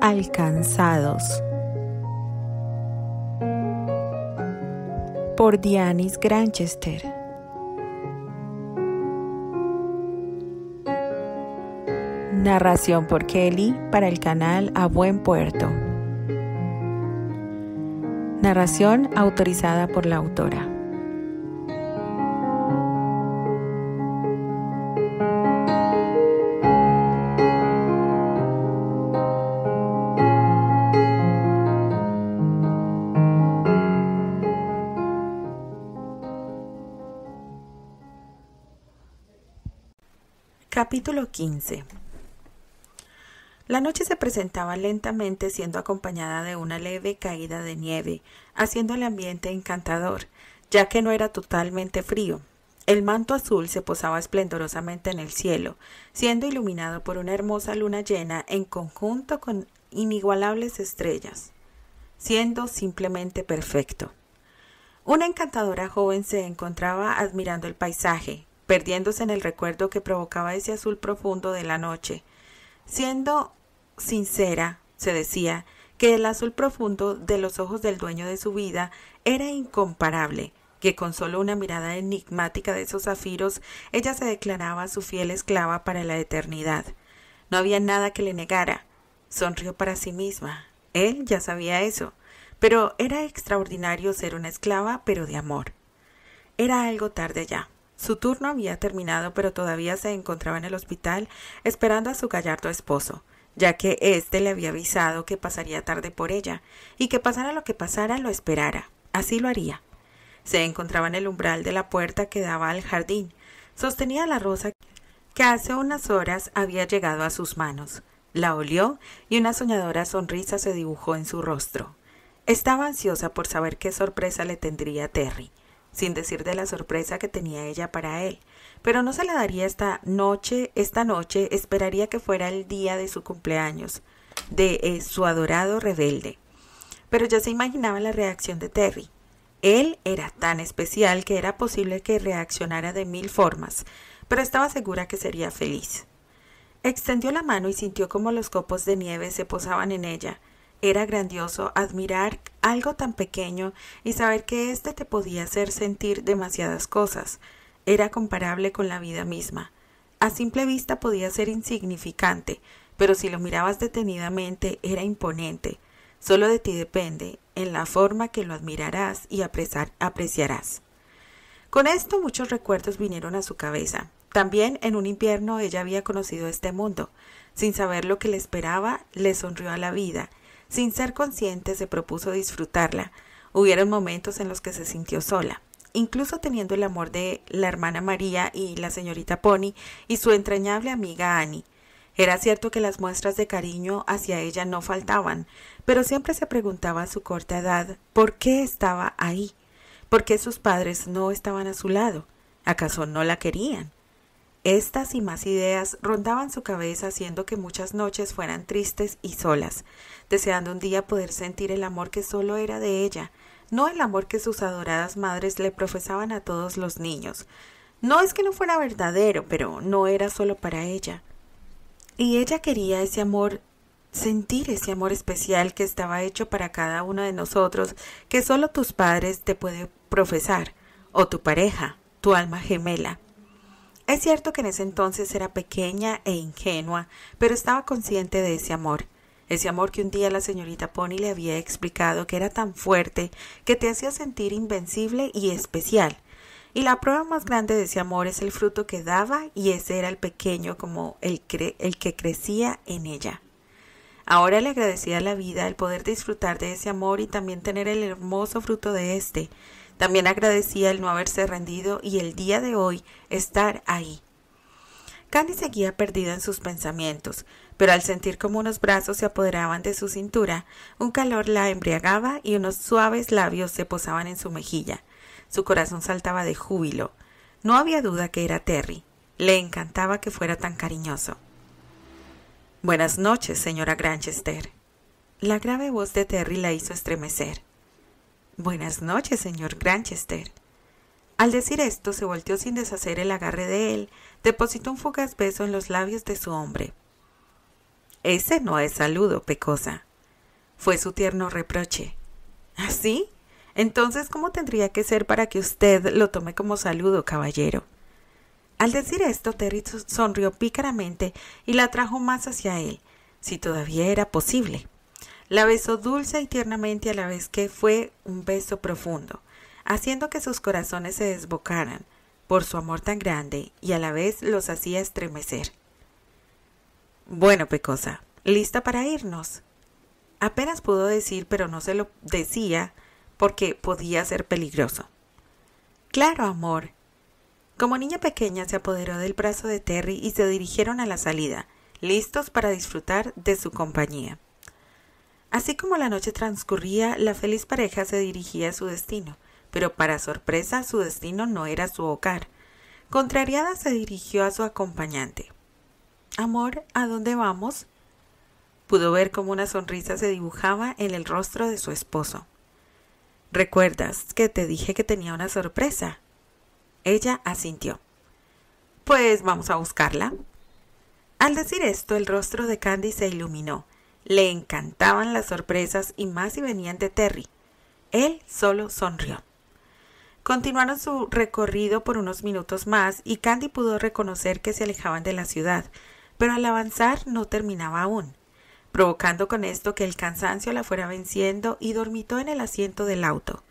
alcanzados. Por Dianis Granchester. Narración por Kelly para el canal A Buen Puerto. Narración autorizada por la autora. Capítulo 15 La noche se presentaba lentamente siendo acompañada de una leve caída de nieve, haciendo el ambiente encantador, ya que no era totalmente frío. El manto azul se posaba esplendorosamente en el cielo, siendo iluminado por una hermosa luna llena en conjunto con inigualables estrellas, siendo simplemente perfecto. Una encantadora joven se encontraba admirando el paisaje, perdiéndose en el recuerdo que provocaba ese azul profundo de la noche. Siendo sincera, se decía, que el azul profundo de los ojos del dueño de su vida era incomparable, que con solo una mirada enigmática de esos zafiros ella se declaraba su fiel esclava para la eternidad. No había nada que le negara. Sonrió para sí misma. Él ya sabía eso, pero era extraordinario ser una esclava, pero de amor. Era algo tarde ya. Su turno había terminado, pero todavía se encontraba en el hospital esperando a su gallardo esposo, ya que éste le había avisado que pasaría tarde por ella y que pasara lo que pasara lo esperara. Así lo haría. Se encontraba en el umbral de la puerta que daba al jardín. Sostenía la rosa que hace unas horas había llegado a sus manos. La olió y una soñadora sonrisa se dibujó en su rostro. Estaba ansiosa por saber qué sorpresa le tendría Terry sin decir de la sorpresa que tenía ella para él. Pero no se la daría esta noche, esta noche esperaría que fuera el día de su cumpleaños, de eh, su adorado rebelde. Pero ya se imaginaba la reacción de Terry. Él era tan especial que era posible que reaccionara de mil formas, pero estaba segura que sería feliz. Extendió la mano y sintió como los copos de nieve se posaban en ella, era grandioso admirar algo tan pequeño y saber que éste te podía hacer sentir demasiadas cosas. Era comparable con la vida misma. A simple vista podía ser insignificante, pero si lo mirabas detenidamente era imponente. Solo de ti depende, en la forma que lo admirarás y apreciarás. Con esto muchos recuerdos vinieron a su cabeza. También en un invierno ella había conocido este mundo. Sin saber lo que le esperaba, le sonrió a la vida sin ser consciente, se propuso disfrutarla. Hubieron momentos en los que se sintió sola, incluso teniendo el amor de la hermana María y la señorita Pony y su entrañable amiga Annie. Era cierto que las muestras de cariño hacia ella no faltaban, pero siempre se preguntaba a su corta edad por qué estaba ahí, por qué sus padres no estaban a su lado. ¿Acaso no la querían? Estas y más ideas rondaban su cabeza haciendo que muchas noches fueran tristes y solas, deseando un día poder sentir el amor que solo era de ella, no el amor que sus adoradas madres le profesaban a todos los niños. No es que no fuera verdadero, pero no era solo para ella. Y ella quería ese amor, sentir ese amor especial que estaba hecho para cada uno de nosotros, que solo tus padres te pueden profesar, o tu pareja, tu alma gemela. Es cierto que en ese entonces era pequeña e ingenua, pero estaba consciente de ese amor, ese amor que un día la señorita Pony le había explicado que era tan fuerte, que te hacía sentir invencible y especial. Y la prueba más grande de ese amor es el fruto que daba y ese era el pequeño como el, que crecía en ella. Ahora le agradecía a la vida el poder disfrutar de ese amor y también tener el hermoso fruto de este. También agradecía el no haberse rendido y el día de hoy estar ahí. Candy seguía perdida en sus pensamientos, pero al sentir como unos brazos se apoderaban de su cintura, un calor la embriagaba y unos suaves labios se posaban en su mejilla. Su corazón saltaba de júbilo. No había duda que era Terry. Le encantaba que fuera tan cariñoso. Buenas noches, señora Granchester. La grave voz de Terry la hizo estremecer. Buenas noches, señor Granchester. Al decir esto, se volteó sin deshacer el agarre de él, depositó un fugaz beso en los labios de su hombre. Ese no es saludo, Pecosa, fue su tierno reproche. ¿Así? ¿Ah, Entonces, ¿cómo tendría que ser para que usted lo tome como saludo, caballero? Al decir esto, Terry sonrió pícaramente y la trajo más hacia él, si todavía era posible. La besó dulce y tiernamente a la vez que fue un beso profundo, haciendo que sus corazones se desbocaran por su amor tan grande y a la vez los hacía estremecer. Bueno, Pecosa, ¿lista para irnos? Apenas pudo decir, pero no se lo decía porque podía ser peligroso. Claro, amor. Como niña pequeña se apoderó del brazo de Terry y se dirigieron a la salida, listos para disfrutar de su compañía. Así como la noche transcurría, la feliz pareja se dirigía a su destino, pero para sorpresa su destino no era su hogar. Contrariada se dirigió a su acompañante. Amor, ¿a dónde vamos? Pudo ver cómo una sonrisa se dibujaba en el rostro de su esposo. ¿Recuerdas que te dije que tenía una sorpresa? Ella asintió. Pues vamos a buscarla. Al decir esto, el rostro de Candy se iluminó le encantaban las sorpresas y más si venían de Terry. Él solo sonrió. Continuaron su recorrido por unos minutos más y Candy pudo reconocer que se alejaban de la ciudad, pero al avanzar no terminaba aún, provocando con esto que el cansancio la fuera venciendo y dormitó en el asiento del auto.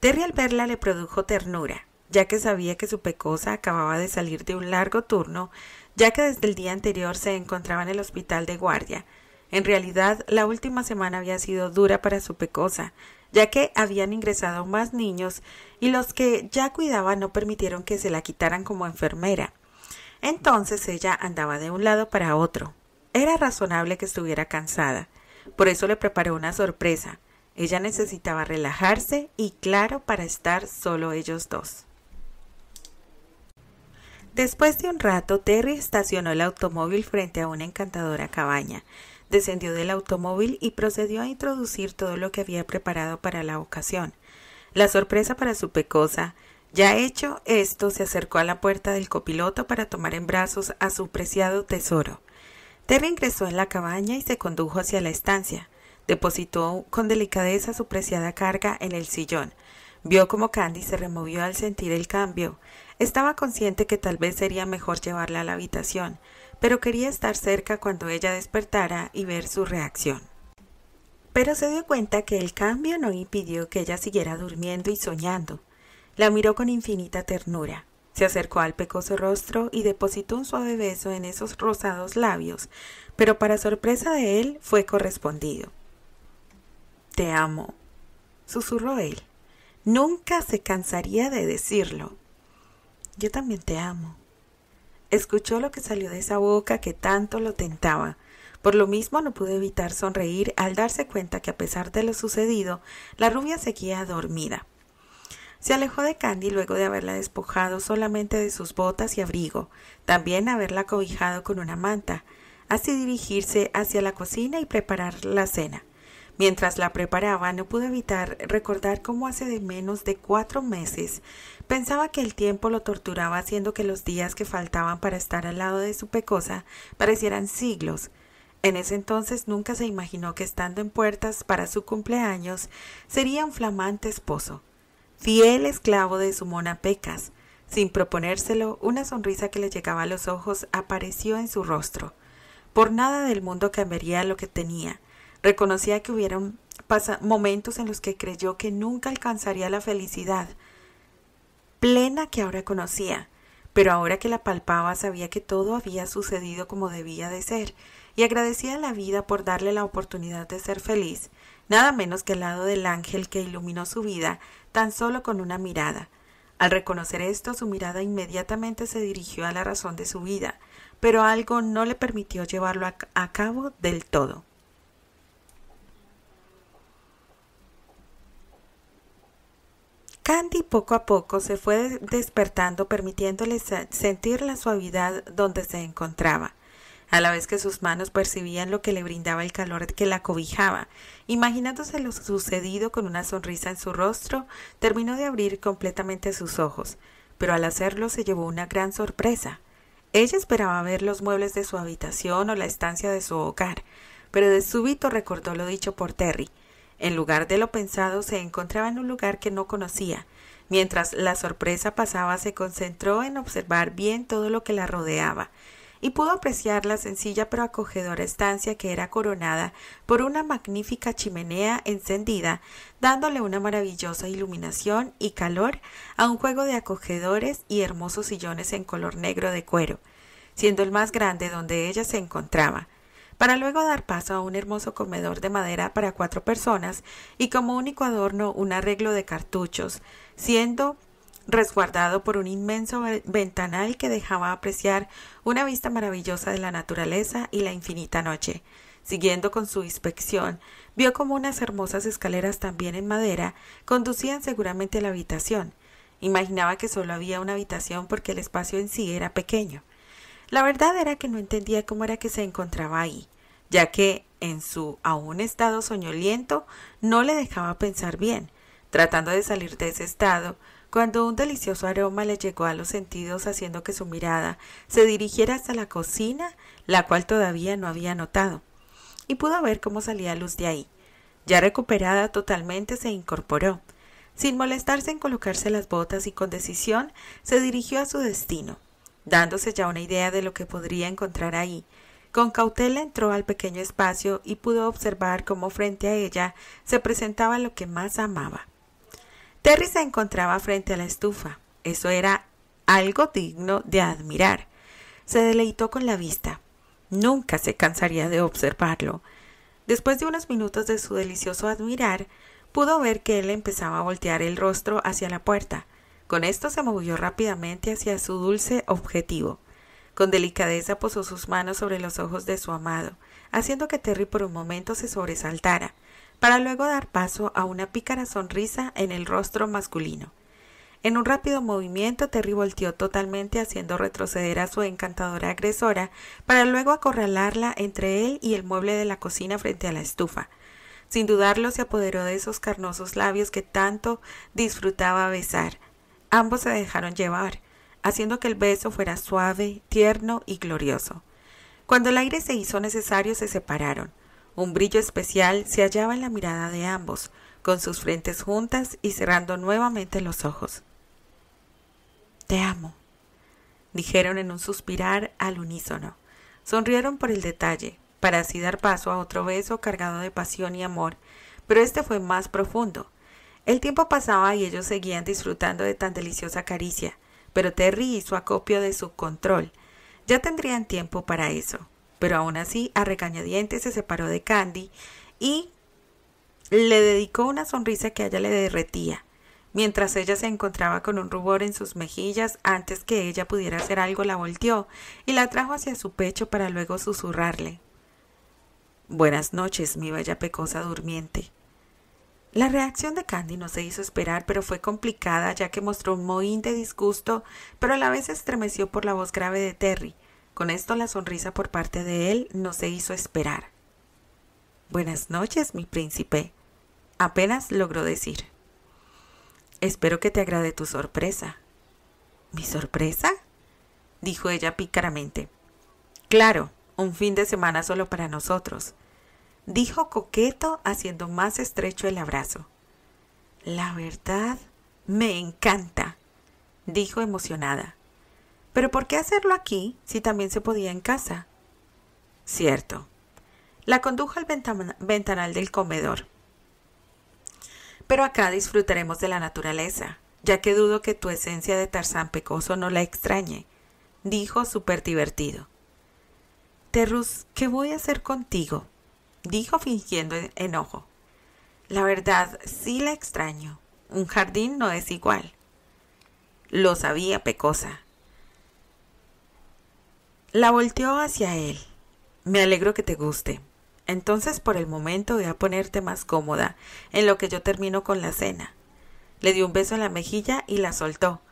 Terry al verla le produjo ternura, ya que sabía que su pecosa acababa de salir de un largo turno, ya que desde el día anterior se encontraba en el hospital de guardia, en realidad, la última semana había sido dura para su pecosa, ya que habían ingresado más niños y los que ya cuidaba no permitieron que se la quitaran como enfermera. Entonces ella andaba de un lado para otro. Era razonable que estuviera cansada. Por eso le preparó una sorpresa. Ella necesitaba relajarse y claro para estar solo ellos dos. Después de un rato, Terry estacionó el automóvil frente a una encantadora cabaña descendió del automóvil y procedió a introducir todo lo que había preparado para la ocasión. La sorpresa para su pecosa. Ya hecho esto, se acercó a la puerta del copiloto para tomar en brazos a su preciado tesoro. Terry ingresó en la cabaña y se condujo hacia la estancia. Depositó con delicadeza su preciada carga en el sillón. Vio cómo Candy se removió al sentir el cambio. Estaba consciente que tal vez sería mejor llevarla a la habitación, pero quería estar cerca cuando ella despertara y ver su reacción. Pero se dio cuenta que el cambio no impidió que ella siguiera durmiendo y soñando. La miró con infinita ternura. Se acercó al pecoso rostro y depositó un suave beso en esos rosados labios, pero para sorpresa de él fue correspondido. Te amo, susurró él. Nunca se cansaría de decirlo. Yo también te amo, Escuchó lo que salió de esa boca que tanto lo tentaba. Por lo mismo no pudo evitar sonreír al darse cuenta que a pesar de lo sucedido, la rubia seguía dormida. Se alejó de Candy luego de haberla despojado solamente de sus botas y abrigo, también haberla cobijado con una manta, así dirigirse hacia la cocina y preparar la cena. Mientras la preparaba, no pudo evitar recordar cómo hace de menos de cuatro meses pensaba que el tiempo lo torturaba haciendo que los días que faltaban para estar al lado de su pecosa parecieran siglos. En ese entonces nunca se imaginó que estando en puertas para su cumpleaños sería un flamante esposo, fiel esclavo de su mona pecas. Sin proponérselo, una sonrisa que le llegaba a los ojos apareció en su rostro. Por nada del mundo cambiaría lo que tenía, Reconocía que hubieron momentos en los que creyó que nunca alcanzaría la felicidad plena que ahora conocía, pero ahora que la palpaba sabía que todo había sucedido como debía de ser y agradecía a la vida por darle la oportunidad de ser feliz, nada menos que al lado del ángel que iluminó su vida tan solo con una mirada. Al reconocer esto, su mirada inmediatamente se dirigió a la razón de su vida, pero algo no le permitió llevarlo a, cabo del todo. Candy poco a poco se fue despertando permitiéndole sentir la suavidad donde se encontraba, a la vez que sus manos percibían lo que le brindaba el calor que la cobijaba. Imaginándose lo sucedido con una sonrisa en su rostro, terminó de abrir completamente sus ojos, pero al hacerlo se llevó una gran sorpresa. Ella esperaba ver los muebles de su habitación o la estancia de su hogar, pero de súbito recordó lo dicho por Terry, en lugar de lo pensado, se encontraba en un lugar que no conocía. Mientras la sorpresa pasaba, se concentró en observar bien todo lo que la rodeaba y pudo apreciar la sencilla pero acogedora estancia que era coronada por una magnífica chimenea encendida, dándole una maravillosa iluminación y calor a un juego de acogedores y hermosos sillones en color negro de cuero, siendo el más grande donde ella se encontraba para luego dar paso a un hermoso comedor de madera para cuatro personas y como único adorno un arreglo de cartuchos, siendo resguardado por un inmenso ventanal que dejaba apreciar una vista maravillosa de la naturaleza y la infinita noche. Siguiendo con su inspección, vio como unas hermosas escaleras también en madera conducían seguramente a la habitación. Imaginaba que solo había una habitación porque el espacio en sí era pequeño. La verdad era que no entendía cómo era que se encontraba ahí, ya que en su aún estado soñoliento no le dejaba pensar bien, tratando de salir de ese estado, cuando un delicioso aroma le llegó a los sentidos haciendo que su mirada se dirigiera hasta la cocina, la cual todavía no había notado, y pudo ver cómo salía luz de ahí. Ya recuperada totalmente se incorporó. Sin molestarse en colocarse las botas y con decisión se dirigió a su destino dándose ya una idea de lo que podría encontrar ahí. Con cautela entró al pequeño espacio y pudo observar cómo frente a ella se presentaba lo que más amaba. Terry se encontraba frente a la estufa. Eso era algo digno de admirar. Se deleitó con la vista. Nunca se cansaría de observarlo. Después de unos minutos de su delicioso admirar, pudo ver que él empezaba a voltear el rostro hacia la puerta. Con esto se movió rápidamente hacia su dulce objetivo. Con delicadeza posó sus manos sobre los ojos de su amado, haciendo que Terry por un momento se sobresaltara, para luego dar paso a una pícara sonrisa en el rostro masculino. En un rápido movimiento, Terry volteó totalmente haciendo retroceder a su encantadora agresora para luego acorralarla entre él y el mueble de la cocina frente a la estufa. Sin dudarlo, se apoderó de esos carnosos labios que tanto disfrutaba besar, Ambos se dejaron llevar, haciendo que el beso fuera suave, tierno y glorioso. Cuando el aire se hizo necesario se separaron. Un brillo especial se hallaba en la mirada de ambos, con sus frentes juntas y cerrando nuevamente los ojos. Te amo, dijeron en un suspirar al unísono. Sonrieron por el detalle, para así dar paso a otro beso cargado de pasión y amor, pero este fue más profundo, el tiempo pasaba y ellos seguían disfrutando de tan deliciosa caricia, pero Terry hizo acopio de su control. Ya tendrían tiempo para eso. Pero aún así, a regañadientes se separó de Candy y le dedicó una sonrisa que a ella le derretía, mientras ella se encontraba con un rubor en sus mejillas antes que ella pudiera hacer algo la volteó y la trajo hacia su pecho para luego susurrarle. Buenas noches, mi bella pecosa durmiente. La reacción de Candy no se hizo esperar, pero fue complicada, ya que mostró un mohín de disgusto, pero a la vez estremeció por la voz grave de Terry. Con esto la sonrisa por parte de él no se hizo esperar. Buenas noches, mi príncipe. Apenas logró decir. Espero que te agrade tu sorpresa. ¿Mi sorpresa? dijo ella pícaramente. Claro, un fin de semana solo para nosotros dijo coqueto haciendo más estrecho el abrazo. La verdad, me encanta, dijo emocionada. Pero ¿por qué hacerlo aquí si también se podía en casa? Cierto. La condujo al ventanal del comedor. Pero acá disfrutaremos de la naturaleza, ya que dudo que tu esencia de Tarzán pecoso no la extrañe, dijo súper divertido. Terrus, ¿qué voy a hacer contigo? dijo fingiendo enojo. La verdad, sí la extraño. Un jardín no es igual. Lo sabía Pecosa. La volteó hacia él. Me alegro que te guste. Entonces por el momento voy a ponerte más cómoda, en lo que yo termino con la cena. Le dio un beso en la mejilla y la soltó.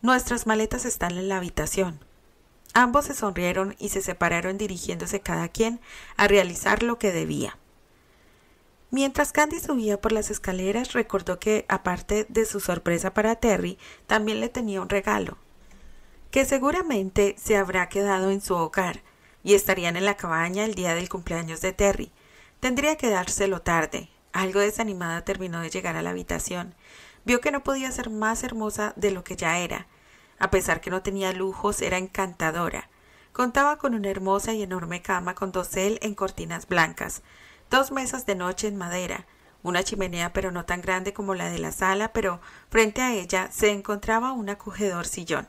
Nuestras maletas están en la habitación. Ambos se sonrieron y se separaron dirigiéndose cada quien a realizar lo que debía. Mientras Candy subía por las escaleras, recordó que, aparte de su sorpresa para Terry, también le tenía un regalo, que seguramente se habrá quedado en su hogar, y estarían en la cabaña el día del cumpleaños de Terry. Tendría que dárselo tarde. Algo desanimada terminó de llegar a la habitación. Vio que no podía ser más hermosa de lo que ya era, a pesar que no tenía lujos, era encantadora. Contaba con una hermosa y enorme cama con dosel en cortinas blancas, dos mesas de noche en madera, una chimenea pero no tan grande como la de la sala, pero frente a ella se encontraba un acogedor sillón.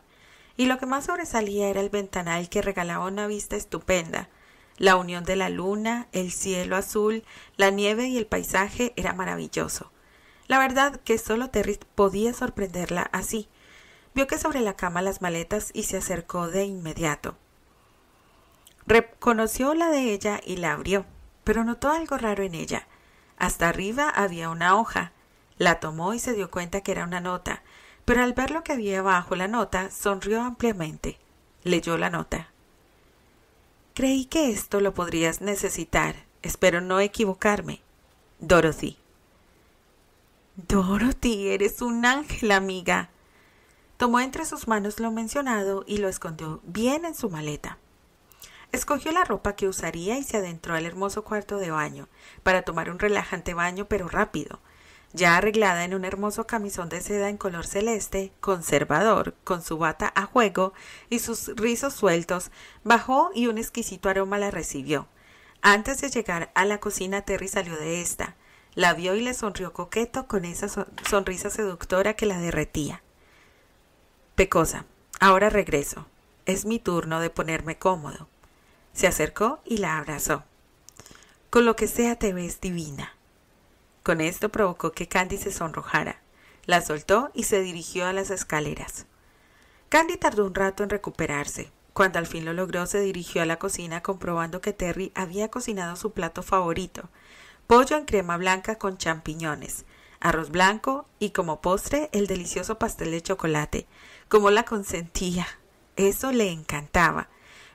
Y lo que más sobresalía era el ventanal que regalaba una vista estupenda. La unión de la luna, el cielo azul, la nieve y el paisaje era maravilloso. La verdad que solo Terry podía sorprenderla así, vio que sobre la cama las maletas y se acercó de inmediato. Reconoció la de ella y la abrió, pero notó algo raro en ella. Hasta arriba había una hoja. La tomó y se dio cuenta que era una nota, pero al ver lo que había abajo la nota, sonrió ampliamente. Leyó la nota. Creí que esto lo podrías necesitar. Espero no equivocarme. Dorothy. Dorothy, eres un ángel, amiga. Tomó entre sus manos lo mencionado y lo escondió bien en su maleta. Escogió la ropa que usaría y se adentró al hermoso cuarto de baño, para tomar un relajante baño pero rápido. Ya arreglada en un hermoso camisón de seda en color celeste, conservador, con su bata a juego y sus rizos sueltos, bajó y un exquisito aroma la recibió. Antes de llegar a la cocina, Terry salió de esta. La vio y le sonrió coqueto con esa sonrisa seductora que la derretía. Pecosa, ahora regreso. Es mi turno de ponerme cómodo. Se acercó y la abrazó. Con lo que sea te ves divina. Con esto provocó que Candy se sonrojara. La soltó y se dirigió a las escaleras. Candy tardó un rato en recuperarse. Cuando al fin lo logró, se dirigió a la cocina comprobando que Terry había cocinado su plato favorito, pollo en crema blanca con champiñones, arroz blanco y como postre el delicioso pastel de chocolate, cómo la consentía. Eso le encantaba.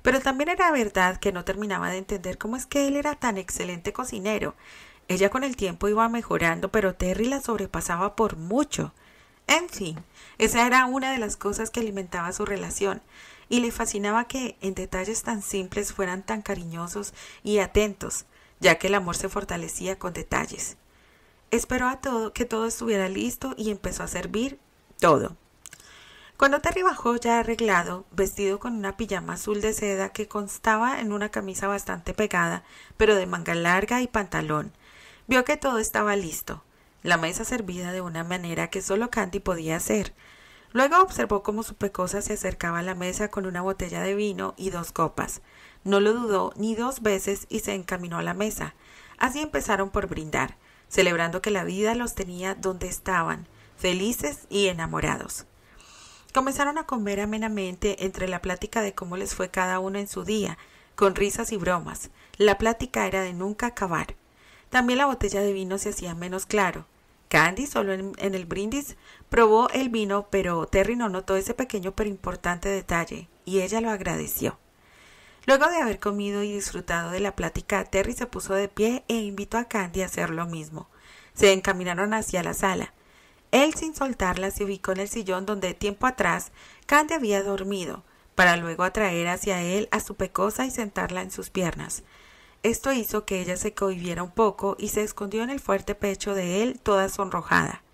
Pero también era verdad que no terminaba de entender cómo es que él era tan excelente cocinero. Ella con el tiempo iba mejorando, pero Terry la sobrepasaba por mucho. En fin, esa era una de las cosas que alimentaba su relación, y le fascinaba que en detalles tan simples fueran tan cariñosos y atentos, ya que el amor se fortalecía con detalles. Esperó a todo que todo estuviera listo y empezó a servir todo. Cuando Terry bajó ya arreglado, vestido con una pijama azul de seda que constaba en una camisa bastante pegada, pero de manga larga y pantalón, vio que todo estaba listo, la mesa servida de una manera que solo Candy podía hacer. Luego observó cómo su pecosa se acercaba a la mesa con una botella de vino y dos copas. No lo dudó ni dos veces y se encaminó a la mesa. Así empezaron por brindar, celebrando que la vida los tenía donde estaban, felices y enamorados. Comenzaron a comer amenamente entre la plática de cómo les fue cada uno en su día, con risas y bromas. La plática era de nunca acabar. También la botella de vino se hacía menos claro. Candy, solo en, el brindis, probó el vino, pero Terry no notó ese pequeño pero importante detalle, y ella lo agradeció. Luego de haber comido y disfrutado de la plática, Terry se puso de pie e invitó a Candy a hacer lo mismo. Se encaminaron hacia la sala. Él sin soltarla se ubicó en el sillón donde tiempo atrás Candy había dormido, para luego atraer hacia él a su pecosa y sentarla en sus piernas. Esto hizo que ella se cohibiera un poco y se escondió en el fuerte pecho de él toda sonrojada.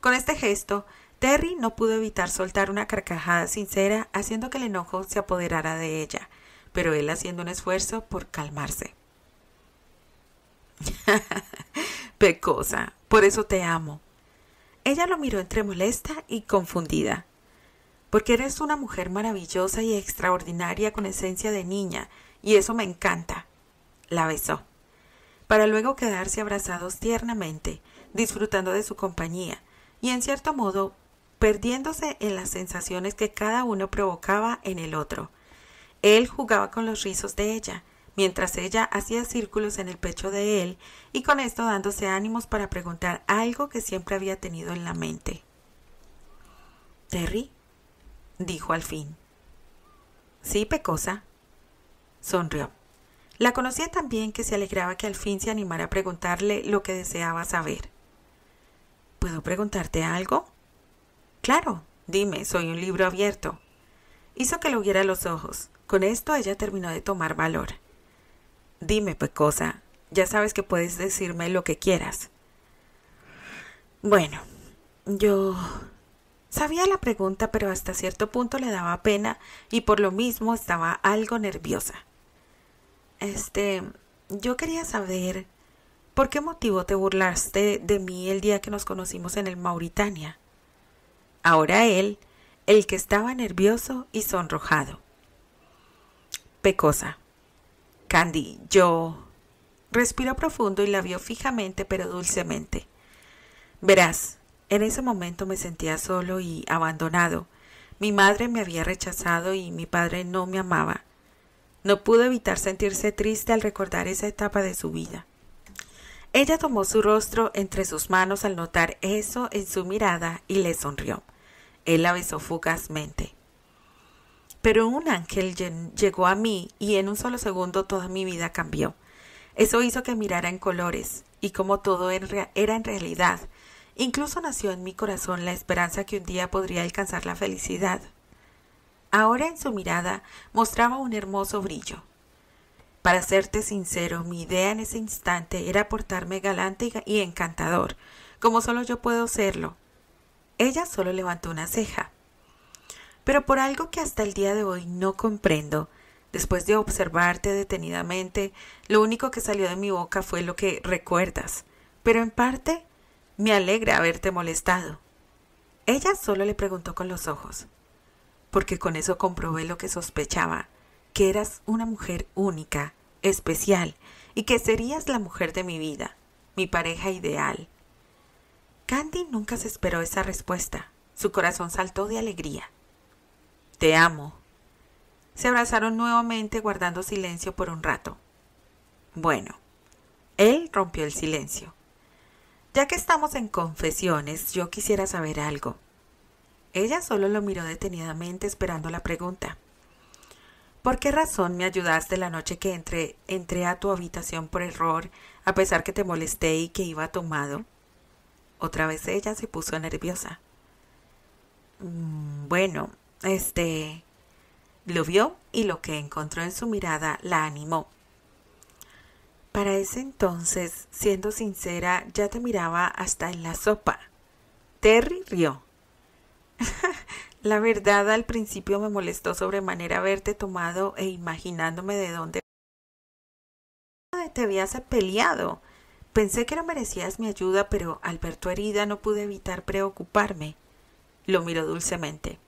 Con este gesto, Terry no pudo evitar soltar una carcajada sincera, haciendo que el enojo se apoderara de ella, pero él haciendo un esfuerzo por calmarse. Pecosa, por eso te amo, ella lo miró entre molesta y confundida. Porque eres una mujer maravillosa y extraordinaria con esencia de niña, y eso me encanta. La besó, para luego quedarse abrazados tiernamente, disfrutando de su compañía, y en cierto modo perdiéndose en las sensaciones que cada uno provocaba en el otro. Él jugaba con los rizos de ella, mientras ella hacía círculos en el pecho de él y con esto dándose ánimos para preguntar algo que siempre había tenido en la mente. Terry, dijo al fin. Sí, Pecosa, sonrió. La conocía tan bien que se alegraba que al fin se animara a preguntarle lo que deseaba saber. ¿Puedo preguntarte algo? Claro, dime, soy un libro abierto. Hizo que lo hubiera los ojos. Con esto ella terminó de tomar valor. Dime, Pecosa, pues, ya sabes que puedes decirme lo que quieras. Bueno, yo sabía la pregunta, pero hasta cierto punto le daba pena y por lo mismo estaba algo nerviosa. Este, yo quería saber por qué motivo te burlaste de mí el día que nos conocimos en el Mauritania. Ahora él, el que estaba nervioso y sonrojado. Pecosa. Candy, yo... Respiró profundo y la vio fijamente pero dulcemente. Verás, en ese momento me sentía solo y abandonado. Mi madre me había rechazado y mi padre no me amaba. No pudo evitar sentirse triste al recordar esa etapa de su vida. Ella tomó su rostro entre sus manos al notar eso en su mirada y le sonrió. Él la besó fugazmente. Pero un ángel llegó a mí y en un solo segundo toda mi vida cambió. Eso hizo que mirara en colores y como todo era en realidad. Incluso nació en mi corazón la esperanza que un día podría alcanzar la felicidad. Ahora en su mirada mostraba un hermoso brillo. Para serte sincero, mi idea en ese instante era portarme galante y encantador, como solo yo puedo serlo. Ella solo levantó una ceja pero por algo que hasta el día de hoy no comprendo. Después de observarte detenidamente, lo único que salió de mi boca fue lo que recuerdas, pero en parte me alegra haberte molestado. Ella solo le preguntó con los ojos, porque con eso comprobé lo que sospechaba, que eras una mujer única, especial, y que serías la mujer de mi vida, mi pareja ideal. Candy nunca se esperó esa respuesta. Su corazón saltó de alegría. Te amo. Se abrazaron nuevamente guardando silencio por un rato. Bueno, él rompió el silencio. Ya que estamos en confesiones, yo quisiera saber algo. Ella solo lo miró detenidamente esperando la pregunta. ¿Por qué razón me ayudaste la noche que entré, entré a tu habitación por error, a pesar que te molesté y que iba tomado? Otra vez ella se puso nerviosa. Mm, bueno, este lo vio y lo que encontró en su mirada la animó. Para ese entonces, siendo sincera, ya te miraba hasta en la sopa. Terry rió. la verdad, al principio me molestó sobremanera haberte tomado e imaginándome de dónde te habías peleado. Pensé que no merecías mi ayuda, pero al ver tu herida no pude evitar preocuparme. Lo miró dulcemente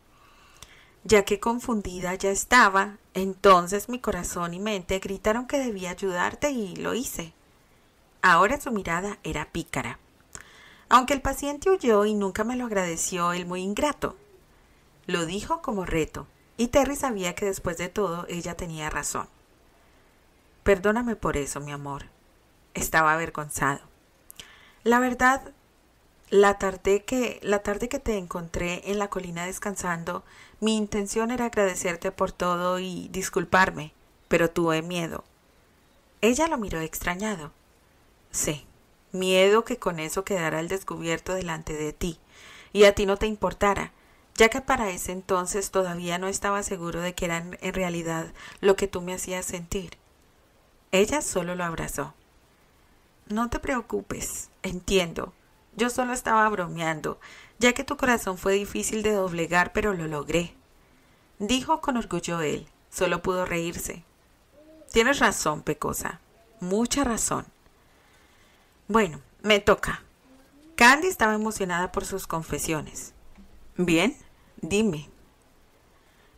ya que confundida ya estaba, entonces mi corazón y mente gritaron que debía ayudarte y lo hice. Ahora su mirada era pícara. Aunque el paciente huyó y nunca me lo agradeció, el muy ingrato. Lo dijo como reto, y Terry sabía que después de todo ella tenía razón. Perdóname por eso, mi amor. Estaba avergonzado. La verdad, la tarde, que, la tarde que te encontré en la colina descansando, mi intención era agradecerte por todo y disculparme, pero tuve miedo. Ella lo miró extrañado. Sí, miedo que con eso quedara el descubierto delante de ti, y a ti no te importara, ya que para ese entonces todavía no estaba seguro de que era en realidad lo que tú me hacías sentir. Ella solo lo abrazó. No te preocupes, entiendo, yo solo estaba bromeando, ya que tu corazón fue difícil de doblegar, pero lo logré. Dijo con orgullo él. Solo pudo reírse. Tienes razón, Pecosa. Mucha razón. Bueno, me toca. Candy estaba emocionada por sus confesiones. Bien, dime.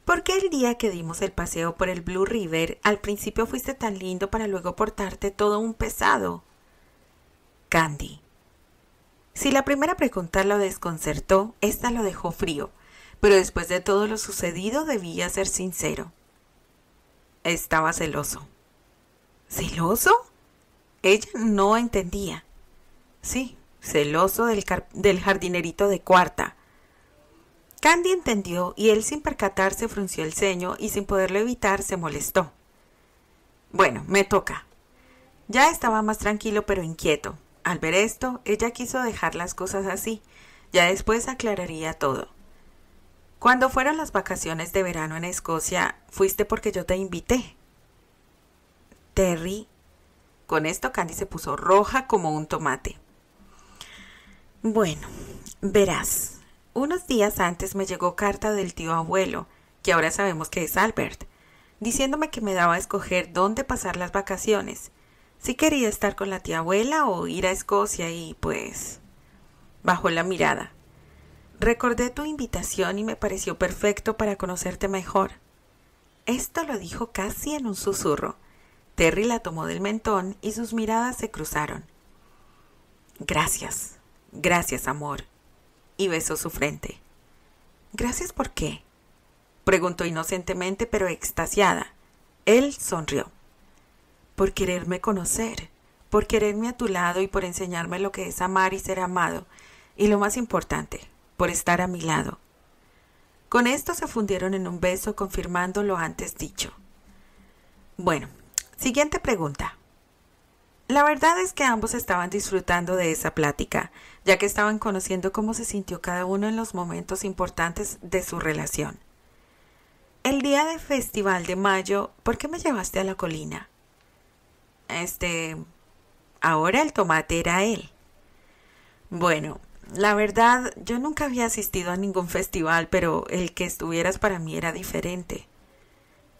¿Por qué el día que dimos el paseo por el Blue River al principio fuiste tan lindo para luego portarte todo un pesado? Candy, si la primera pregunta lo desconcertó, esta lo dejó frío, pero después de todo lo sucedido debía ser sincero. Estaba celoso. ¿Celoso? Ella no entendía. Sí, celoso del, del jardinerito de cuarta. Candy entendió y él sin percatarse frunció el ceño y sin poderlo evitar se molestó. Bueno, me toca. Ya estaba más tranquilo pero inquieto. Al ver esto, ella quiso dejar las cosas así, ya después aclararía todo. Cuando fueron las vacaciones de verano en Escocia, fuiste porque yo te invité. Terry. Con esto Candy se puso roja como un tomate. Bueno, verás. Unos días antes me llegó carta del tío abuelo, que ahora sabemos que es Albert, diciéndome que me daba a escoger dónde pasar las vacaciones. Si quería estar con la tía abuela o ir a Escocia y pues... Bajó la mirada. Recordé tu invitación y me pareció perfecto para conocerte mejor. Esto lo dijo casi en un susurro. Terry la tomó del mentón y sus miradas se cruzaron. Gracias, gracias, amor. Y besó su frente. ¿Gracias por qué? preguntó inocentemente pero extasiada. Él sonrió por quererme conocer, por quererme a tu lado y por enseñarme lo que es amar y ser amado, y lo más importante, por estar a mi lado. Con esto se fundieron en un beso confirmando lo antes dicho. Bueno, siguiente pregunta. La verdad es que ambos estaban disfrutando de esa plática, ya que estaban conociendo cómo se sintió cada uno en los momentos importantes de su relación. El día del festival de mayo, ¿por qué me llevaste a la colina? este, ahora el tomate era él. Bueno, la verdad, yo nunca había asistido a ningún festival, pero el que estuvieras para mí era diferente.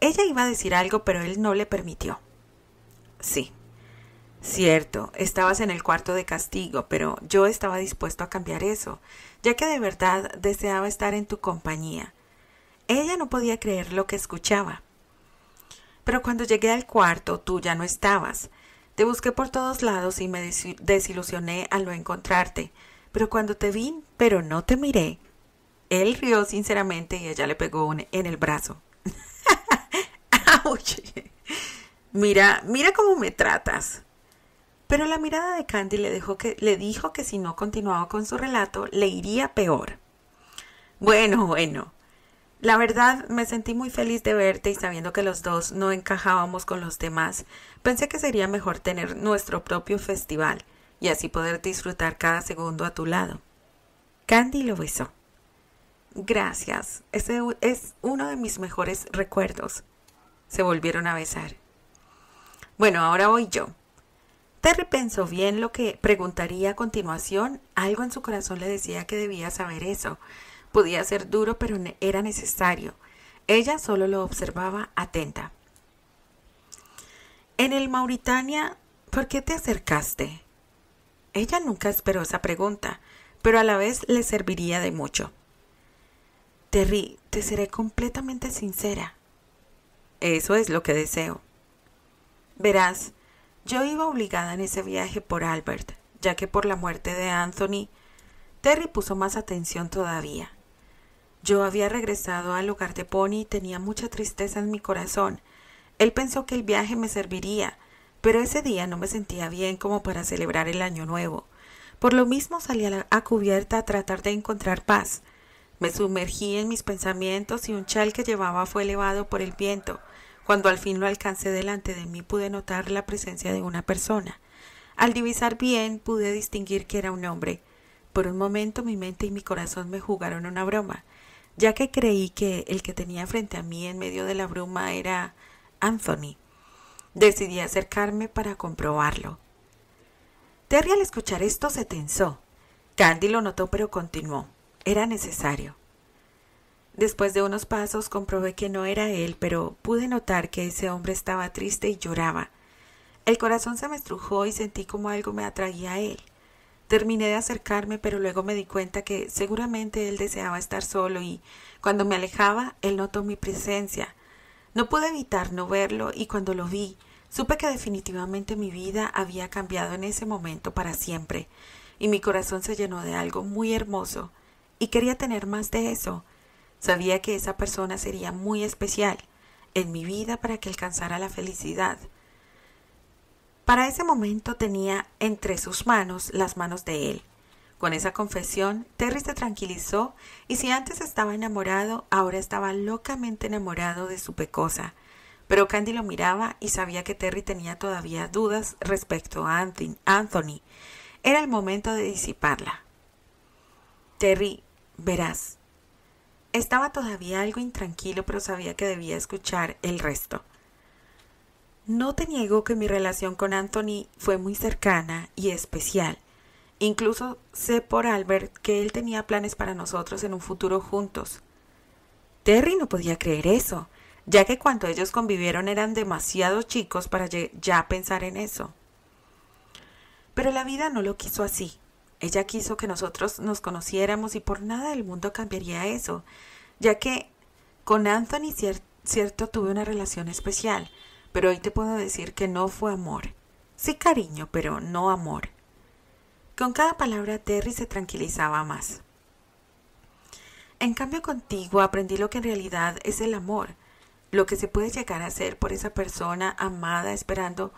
Ella iba a decir algo, pero él no le permitió. Sí, Cierto, estabas en el cuarto de castigo, pero yo estaba dispuesto a cambiar eso, ya que de verdad deseaba estar en tu compañía. Ella no podía creer lo que escuchaba. Pero cuando llegué al cuarto tú ya no estabas. Te busqué por todos lados y me desilusioné al no encontrarte. Pero cuando te vi, pero no te miré. Él rió sinceramente y ella le pegó en el brazo. mira, mira cómo me tratas. Pero la mirada de Candy le, dejó que, le dijo que si no continuaba con su relato, le iría peor. Bueno, bueno, la verdad, me sentí muy feliz de verte y sabiendo que los dos no encajábamos con los demás, pensé que sería mejor tener nuestro propio festival y así poder disfrutar cada segundo a tu lado. Candy lo besó. Gracias, ese es uno de mis mejores recuerdos. Se volvieron a besar. Bueno, ahora voy yo. Terry pensó bien lo que preguntaría a continuación. Algo en su corazón le decía que debía saber eso, Podía ser duro, pero era necesario. Ella solo lo observaba atenta. En el Mauritania, ¿por qué te acercaste? Ella nunca esperó esa pregunta, pero a la vez le serviría de mucho. Terry, te seré completamente sincera. Eso es lo que deseo. Verás, yo iba obligada en ese viaje por Albert, ya que por la muerte de Anthony, Terry puso más atención todavía. Yo había regresado al hogar de Pony y tenía mucha tristeza en mi corazón. Él pensó que el viaje me serviría, pero ese día no me sentía bien como para celebrar el año nuevo. Por lo mismo salí a, cubierta a tratar de encontrar paz. Me sumergí en mis pensamientos y un chal que llevaba fue elevado por el viento. Cuando al fin lo alcancé delante de mí pude notar la presencia de una persona. Al divisar bien pude distinguir que era un hombre. Por un momento mi mente y mi corazón me jugaron una broma ya que creí que el que tenía frente a mí en medio de la bruma era Anthony. Decidí acercarme para comprobarlo. Terry al escuchar esto se tensó. Candy lo notó pero continuó. Era necesario. Después de unos pasos comprobé que no era él, pero pude notar que ese hombre estaba triste y lloraba. El corazón se me estrujó y sentí como algo me atraía a él. Terminé de acercarme, pero luego me di cuenta que seguramente él deseaba estar solo y cuando me alejaba, él notó mi presencia. No pude evitar no verlo y cuando lo vi, supe que definitivamente mi vida había cambiado en ese momento para siempre, y mi corazón se llenó de algo muy hermoso, y quería tener más de eso. Sabía que esa persona sería muy especial en mi vida para que alcanzara la felicidad. Para ese momento tenía entre sus manos las manos de él. Con esa confesión, Terry se tranquilizó y si antes estaba enamorado, ahora estaba locamente enamorado de su pecosa. Pero Candy lo miraba y sabía que Terry tenía todavía dudas respecto a Anthony. Era el momento de disiparla. Terry, verás. Estaba todavía algo intranquilo, pero sabía que debía escuchar el resto. No te niego que mi relación con Anthony fue muy cercana y especial. Incluso sé por Albert que él tenía planes para nosotros en un futuro juntos. Terry no podía creer eso, ya que cuando ellos convivieron eran demasiado chicos para ya pensar en eso. Pero la vida no lo quiso así. Ella quiso que nosotros nos conociéramos y por nada del mundo cambiaría eso, ya que con Anthony cierto tuve una relación especial, pero hoy te puedo decir que no fue amor. Sí cariño, pero no amor. Con cada palabra Terry se tranquilizaba más. En cambio contigo aprendí lo que en realidad es el amor, lo que se puede llegar a hacer por esa persona amada esperando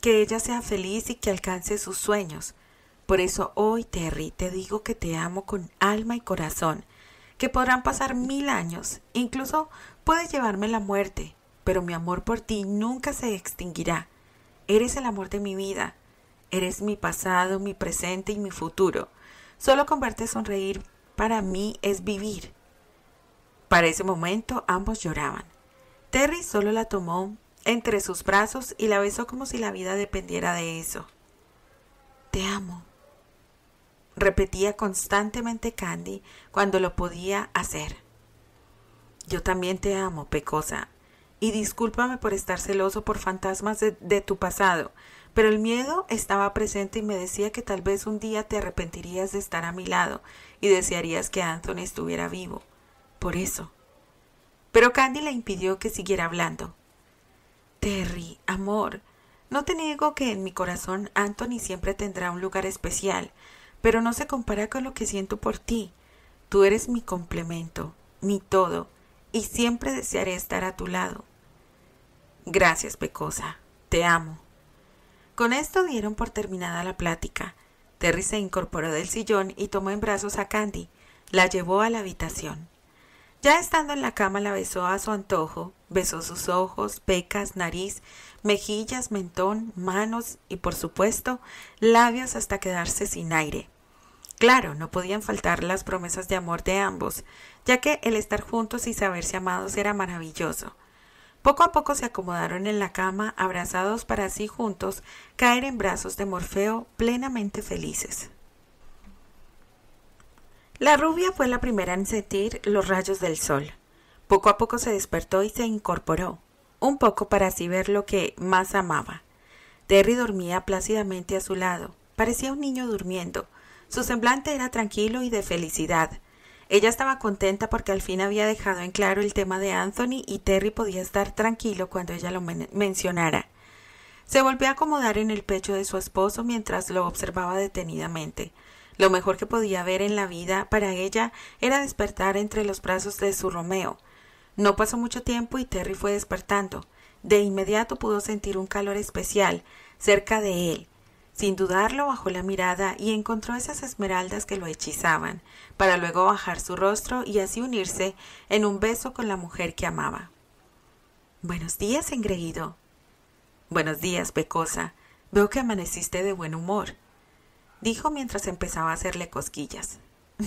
que ella sea feliz y que alcance sus sueños. Por eso hoy, Terry, te digo que te amo con alma y corazón, que podrán pasar mil años, incluso puedes llevarme la muerte, pero mi amor por ti nunca se extinguirá. Eres el amor de mi vida. Eres mi pasado, mi presente y mi futuro. Solo con verte sonreír para mí es vivir. Para ese momento ambos lloraban. Terry solo la tomó entre sus brazos y la besó como si la vida dependiera de eso. Te amo. Repetía constantemente Candy cuando lo podía hacer. Yo también te amo, Pecosa, y discúlpame por estar celoso por fantasmas de, tu pasado, pero el miedo estaba presente y me decía que tal vez un día te arrepentirías de estar a mi lado y desearías que Anthony estuviera vivo. Por eso. Pero Candy le impidió que siguiera hablando. Terry, amor, no te niego que en mi corazón Anthony siempre tendrá un lugar especial, pero no se compara con lo que siento por ti. Tú eres mi complemento, mi todo, y siempre desearé estar a tu lado. Gracias, Pecosa. Te amo. Con esto dieron por terminada la plática. Terry se incorporó del sillón y tomó en brazos a Candy. La llevó a la habitación. Ya estando en la cama la besó a su antojo, besó sus ojos, pecas, nariz, mejillas, mentón, manos y, por supuesto, labios hasta quedarse sin aire. Claro, no podían faltar las promesas de amor de ambos, ya que el estar juntos y saberse amados era maravilloso. Poco a poco se acomodaron en la cama, abrazados para así juntos caer en brazos de Morfeo plenamente felices. La rubia fue la primera en sentir los rayos del sol. Poco a poco se despertó y se incorporó, un poco para así ver lo que más amaba. Terry dormía plácidamente a su lado, parecía un niño durmiendo. Su semblante era tranquilo y de felicidad, ella estaba contenta porque al fin había dejado en claro el tema de Anthony y Terry podía estar tranquilo cuando ella lo mencionara. Se volvió a acomodar en el pecho de su esposo mientras lo observaba detenidamente. Lo mejor que podía ver en la vida para ella era despertar entre los brazos de su Romeo. No pasó mucho tiempo y Terry fue despertando. De inmediato pudo sentir un calor especial cerca de él. Sin dudarlo, bajó la mirada y encontró esas esmeraldas que lo hechizaban, para luego bajar su rostro y así unirse en un beso con la mujer que amaba. Buenos días, engreído. Buenos días, pecosa. Veo que amaneciste de buen humor, dijo mientras empezaba a hacerle cosquillas.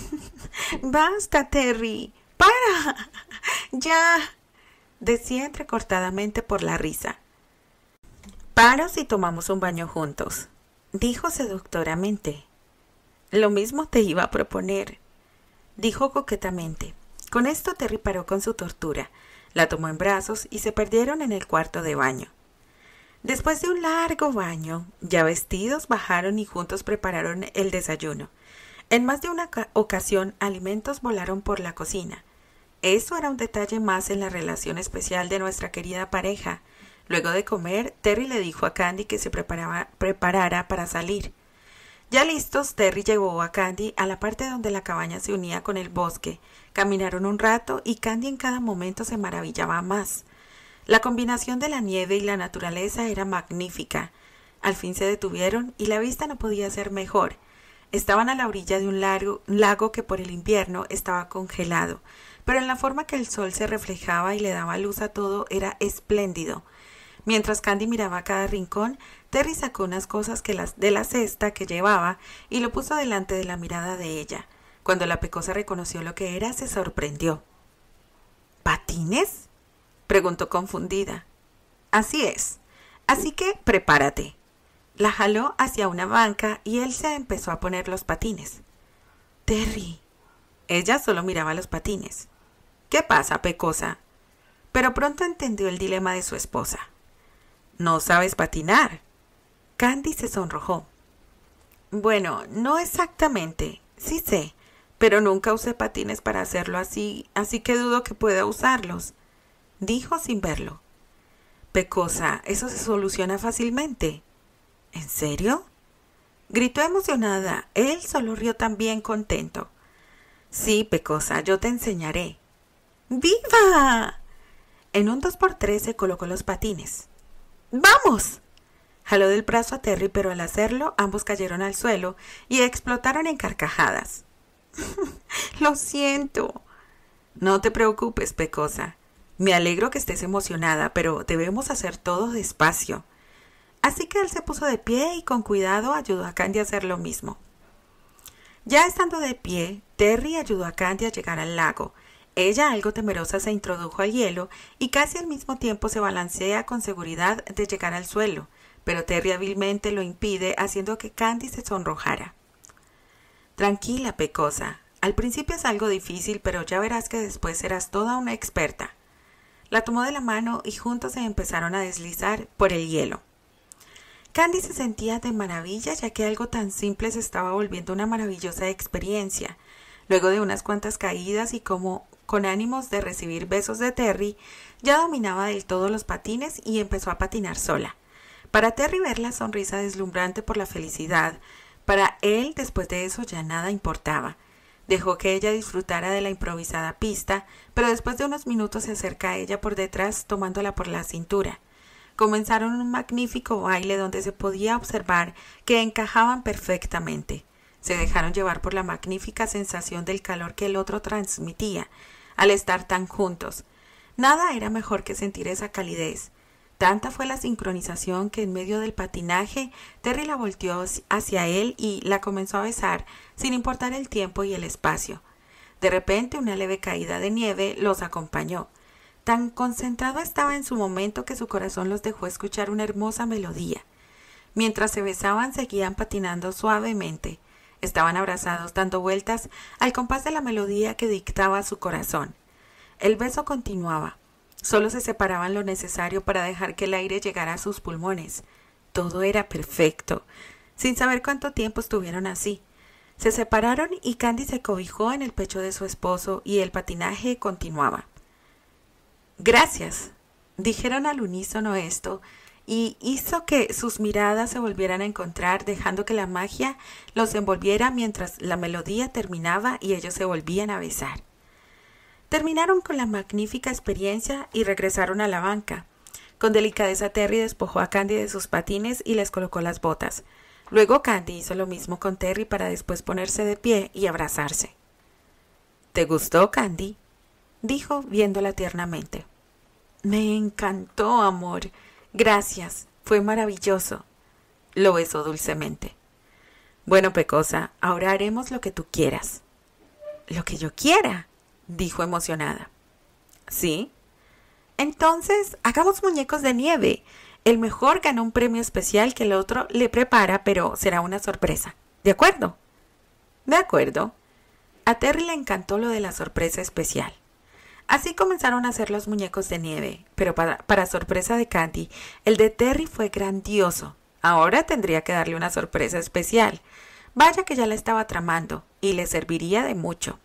Basta, Terry. Para. ya. decía entrecortadamente por la risa. Paro si tomamos un baño juntos dijo seductoramente. Lo mismo te iba a proponer, dijo coquetamente. Con esto te paró con su tortura, la tomó en brazos y se perdieron en el cuarto de baño. Después de un largo baño, ya vestidos, bajaron y juntos prepararon el desayuno. En más de una ocasión alimentos volaron por la cocina. Eso era un detalle más en la relación especial de nuestra querida pareja, Luego de comer, Terry le dijo a Candy que se preparara para salir. Ya listos, Terry llevó a Candy a la parte donde la cabaña se unía con el bosque. Caminaron un rato y Candy en cada momento se maravillaba más. La combinación de la nieve y la naturaleza era magnífica. Al fin se detuvieron y la vista no podía ser mejor. Estaban a la orilla de un largo, lago que por el invierno estaba congelado, pero en la forma que el sol se reflejaba y le daba luz a todo era espléndido. Mientras Candy miraba cada rincón, Terry sacó unas cosas de la cesta que llevaba y lo puso delante de la mirada de ella. Cuando la pecosa reconoció lo que era, se sorprendió. ¿Patines? preguntó confundida. Así es. Así que prepárate. La jaló hacia una banca y él se empezó a poner los patines. Terry. Ella solo miraba los patines. ¿Qué pasa, pecosa? Pero pronto entendió el dilema de su esposa. No sabes patinar. Candy se sonrojó. Bueno, no exactamente. Sí sé, pero nunca usé patines para hacerlo así, así que dudo que pueda usarlos. Dijo sin verlo. Pecosa, eso se soluciona fácilmente. ¿En serio? Gritó emocionada. Él solo rió también contento. Sí, Pecosa, yo te enseñaré. ¡Viva! En un dos por tres se colocó los patines. ¡Vamos! Jaló del brazo a Terry, pero al hacerlo ambos cayeron al suelo y explotaron en carcajadas. Lo siento. No te preocupes, Pecosa. Me alegro que estés emocionada, pero debemos hacer todo despacio. Así que él se puso de pie y con cuidado ayudó a Candy a hacer lo mismo. Ya estando de pie, Terry ayudó a Candy a llegar al lago, ella, algo temerosa, se introdujo al hielo y casi al mismo tiempo se balancea con seguridad de llegar al suelo, pero Terry hábilmente lo impide haciendo que Candy se sonrojara. Tranquila, pecosa. Al principio es algo difícil, pero ya verás que después serás toda una experta. La tomó de la mano y juntos se empezaron a deslizar por el hielo. Candy se sentía de maravilla ya que algo tan simple se estaba volviendo una maravillosa experiencia. Luego de unas cuantas caídas y como con ánimos de recibir besos de Terry, ya dominaba del todo los patines y empezó a patinar sola. Para Terry ver la sonrisa deslumbrante por la felicidad, para él después de eso ya nada importaba. Dejó que ella disfrutara de la improvisada pista, pero después de unos minutos se acerca a ella por detrás, tomándola por la cintura. Comenzaron un magnífico baile donde se podía observar que encajaban perfectamente. Se dejaron llevar por la magnífica sensación del calor que el otro transmitía, al estar tan juntos. Nada era mejor que sentir esa calidez. Tanta fue la sincronización que en medio del patinaje Terry la volteó hacia él y la comenzó a besar sin importar el tiempo y el espacio. De repente una leve caída de nieve los acompañó. Tan concentrado estaba en su momento que su corazón los dejó escuchar una hermosa melodía. Mientras se besaban seguían patinando suavemente. Estaban abrazados dando vueltas al compás de la melodía que dictaba su corazón. El beso continuaba. Solo se separaban lo necesario para dejar que el aire llegara a sus pulmones. Todo era perfecto, sin saber cuánto tiempo estuvieron así. Se separaron y Candy se cobijó en el pecho de su esposo y el patinaje continuaba. Gracias. Dijeron al unísono esto, y hizo que sus miradas se volvieran a encontrar, dejando que la magia los envolviera mientras la melodía terminaba y ellos se volvían a besar. Terminaron con la magnífica experiencia y regresaron a la banca. Con delicadeza Terry despojó a Candy de sus patines y les colocó las botas. Luego Candy hizo lo mismo con Terry para después ponerse de pie y abrazarse. ¿Te gustó, Candy? dijo viéndola tiernamente. Me encantó, amor. Gracias, fue maravilloso. Lo besó dulcemente. Bueno, Pecosa, ahora haremos lo que tú quieras. Lo que yo quiera, dijo emocionada. ¿Sí? Entonces, hagamos muñecos de nieve. El mejor gana un premio especial que el otro le prepara, pero será una sorpresa. ¿De acuerdo? De acuerdo. A Terry le encantó lo de la sorpresa especial. Así comenzaron a hacer los muñecos de nieve, pero para, sorpresa de Candy, el de Terry fue grandioso. Ahora tendría que darle una sorpresa especial. Vaya que ya la estaba tramando, y le serviría de mucho.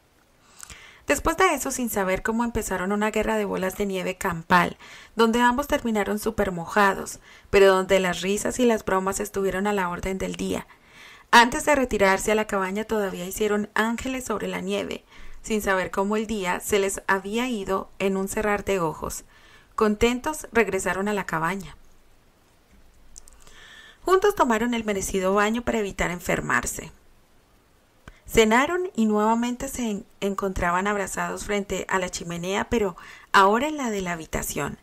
Después de eso, sin saber cómo empezaron una guerra de bolas de nieve campal, donde ambos terminaron súper mojados, pero donde las risas y las bromas estuvieron a la orden del día. Antes de retirarse a la cabaña todavía hicieron ángeles sobre la nieve, sin saber cómo el día se les había ido en un cerrar de ojos. Contentos regresaron a la cabaña. Juntos tomaron el merecido baño para evitar enfermarse. Cenaron y nuevamente se encontraban abrazados frente a la chimenea, pero ahora en la de la habitación.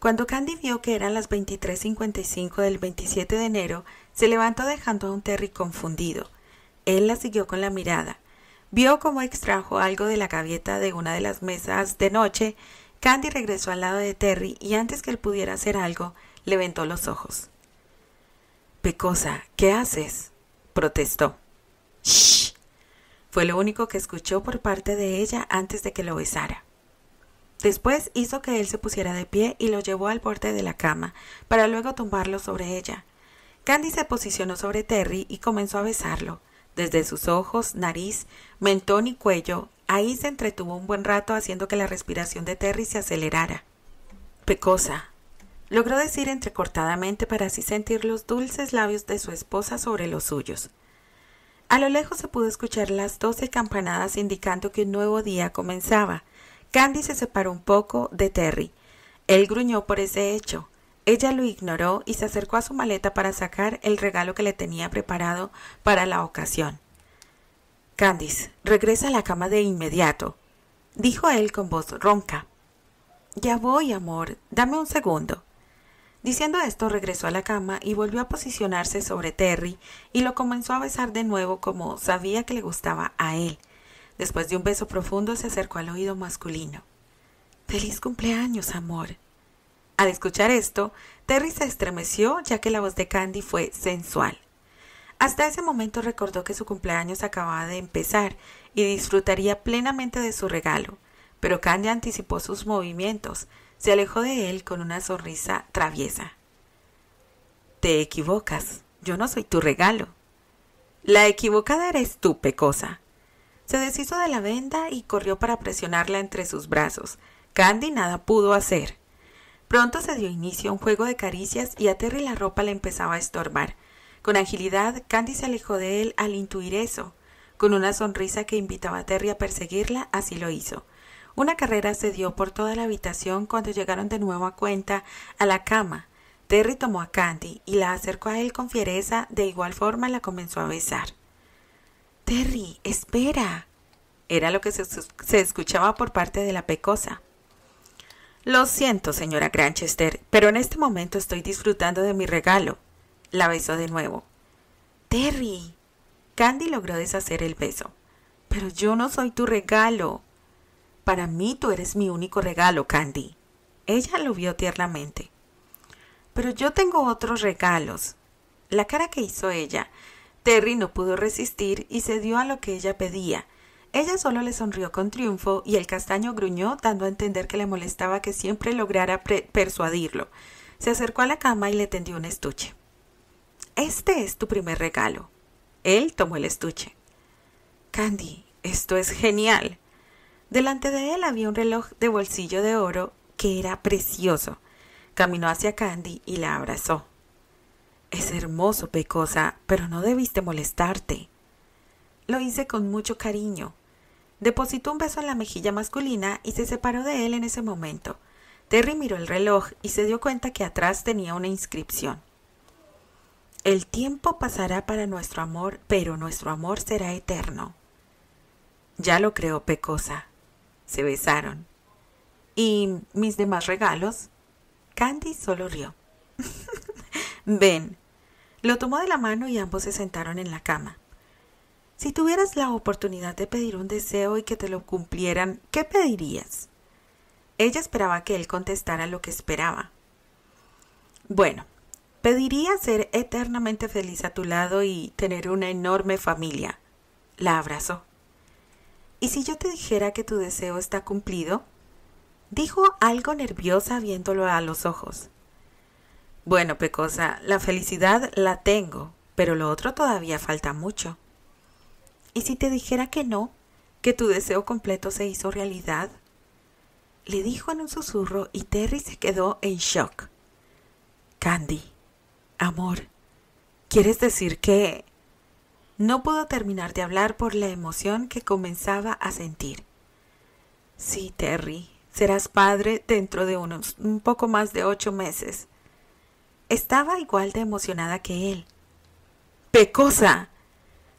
Cuando Candy vio que eran las 23.55 del 27 de enero, se levantó dejando a un Terry confundido. Él la siguió con la mirada. Vio cómo extrajo algo de la gaveta de una de las mesas de noche. Candy regresó al lado de Terry y antes que él pudiera hacer algo, levantó los ojos. Pecosa, ¿qué haces? protestó. ¡Shh! Fue lo único que escuchó por parte de ella antes de que lo besara. Después hizo que él se pusiera de pie y lo llevó al borde de la cama, para luego tumbarlo sobre ella. Candy se posicionó sobre Terry y comenzó a besarlo desde sus ojos, nariz, mentón y cuello, ahí se entretuvo un buen rato haciendo que la respiración de Terry se acelerara. Pecosa, logró decir entrecortadamente para así sentir los dulces labios de su esposa sobre los suyos. A lo lejos se pudo escuchar las doce campanadas indicando que un nuevo día comenzaba. Candy se separó un poco de Terry. Él gruñó por ese hecho. Ella lo ignoró y se acercó a su maleta para sacar el regalo que le tenía preparado para la ocasión. Candice, regresa a la cama de inmediato, dijo él con voz ronca. Ya voy, amor, dame un segundo. Diciendo esto, regresó a la cama y volvió a posicionarse sobre Terry y lo comenzó a besar de nuevo como sabía que le gustaba a él. Después de un beso profundo, se acercó al oído masculino. Feliz cumpleaños, amor. Al escuchar esto, Terry se estremeció ya que la voz de Candy fue sensual. Hasta ese momento recordó que su cumpleaños acababa de empezar y disfrutaría plenamente de su regalo, pero Candy anticipó sus movimientos, se alejó de él con una sonrisa traviesa. Te equivocas, yo no soy tu regalo. La equivocada eres tú, pecosa. Se deshizo de la venda y corrió para presionarla entre sus brazos. Candy nada pudo hacer. Pronto se dio inicio a un juego de caricias y a Terry la ropa le empezaba a estorbar. Con agilidad, Candy se alejó de él al intuir eso. Con una sonrisa que invitaba a Terry a perseguirla, así lo hizo. Una carrera se dio por toda la habitación cuando llegaron de nuevo a cuenta a la cama. Terry tomó a Candy y la acercó a él con fiereza, de igual forma la comenzó a besar. Terry, espera. Era lo que se escuchaba por parte de la pecosa. Lo siento, señora Granchester, pero en este momento estoy disfrutando de mi regalo. La besó de nuevo. Terry. Candy logró deshacer el beso. Pero yo no soy tu regalo. Para mí tú eres mi único regalo, Candy. Ella lo vio tiernamente. Pero yo tengo otros regalos. La cara que hizo ella. Terry no pudo resistir y se dio a lo que ella pedía, ella solo le sonrió con triunfo y el castaño gruñó, dando a entender que le molestaba que siempre lograra persuadirlo. Se acercó a la cama y le tendió un estuche. Este es tu primer regalo. Él tomó el estuche. Candy, esto es genial. Delante de él había un reloj de bolsillo de oro que era precioso. Caminó hacia Candy y la abrazó. Es hermoso, Pecosa, pero no debiste molestarte. Lo hice con mucho cariño, Depositó un beso en la mejilla masculina y se separó de él en ese momento. Terry miró el reloj y se dio cuenta que atrás tenía una inscripción. El tiempo pasará para nuestro amor, pero nuestro amor será eterno. Ya lo creo, Pecosa. Se besaron. ¿Y mis demás regalos? Candy solo rió. Ven. Lo tomó de la mano y ambos se sentaron en la cama. Si tuvieras la oportunidad de pedir un deseo y que te lo cumplieran, ¿qué pedirías? Ella esperaba que él contestara lo que esperaba. Bueno, pediría ser eternamente feliz a tu lado y tener una enorme familia. La abrazó. ¿Y si yo te dijera que tu deseo está cumplido? Dijo algo nerviosa viéndolo a los ojos. Bueno, Pecosa, la felicidad la tengo, pero lo otro todavía falta mucho. ¿Y si te dijera que no? ¿Que tu deseo completo se hizo realidad? Le dijo en un susurro y Terry se quedó en shock. Candy, amor, ¿quieres decir que... No pudo terminar de hablar por la emoción que comenzaba a sentir. Sí, Terry, serás padre dentro de unos un poco más de ocho meses. Estaba igual de emocionada que él. ¡Pecosa!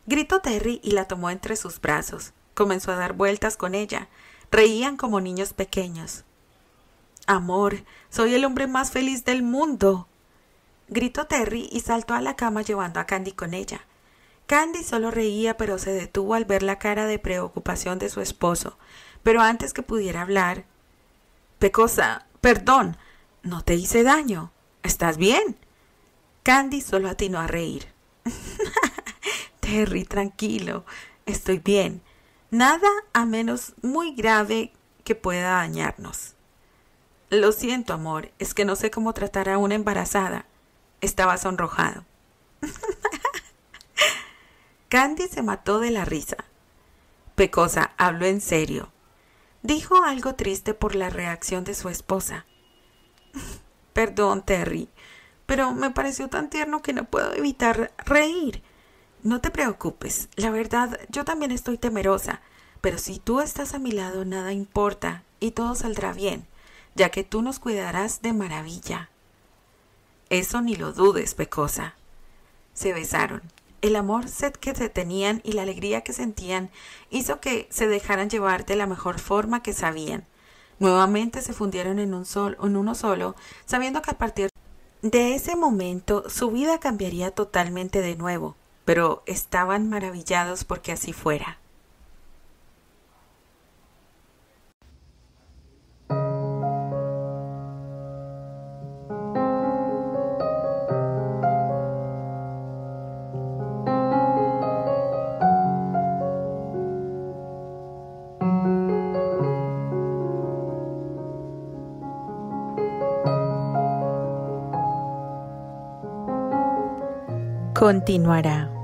Gritó Terry y la tomó entre sus brazos. Comenzó a dar vueltas con ella. Reían como niños pequeños. Amor, soy el hombre más feliz del mundo. Gritó Terry y saltó a la cama llevando a Candy con ella. Candy solo reía pero se detuvo al ver la cara de preocupación de su esposo. Pero antes que pudiera hablar... Pecosa, perdón, no te hice daño. ¿Estás bien? Candy solo atinó a reír. Terry, tranquilo, estoy bien. Nada a menos muy grave que pueda dañarnos. Lo siento, amor, es que no sé cómo tratar a una embarazada. Estaba sonrojado. Candy se mató de la risa. Pecosa habló en serio. Dijo algo triste por la reacción de su esposa. Perdón, Terry, pero me pareció tan tierno que no puedo evitar reír. No te preocupes, la verdad yo también estoy temerosa, pero si tú estás a mi lado nada importa y todo saldrá bien, ya que tú nos cuidarás de maravilla. Eso ni lo dudes, Pecosa. Se besaron. El amor que se tenían y la alegría que sentían hizo que se dejaran llevar de la mejor forma que sabían. Nuevamente se fundieron en, un sol, en uno solo, sabiendo que a partir de ese momento su vida cambiaría totalmente de nuevo pero estaban maravillados porque así fuera. continuará.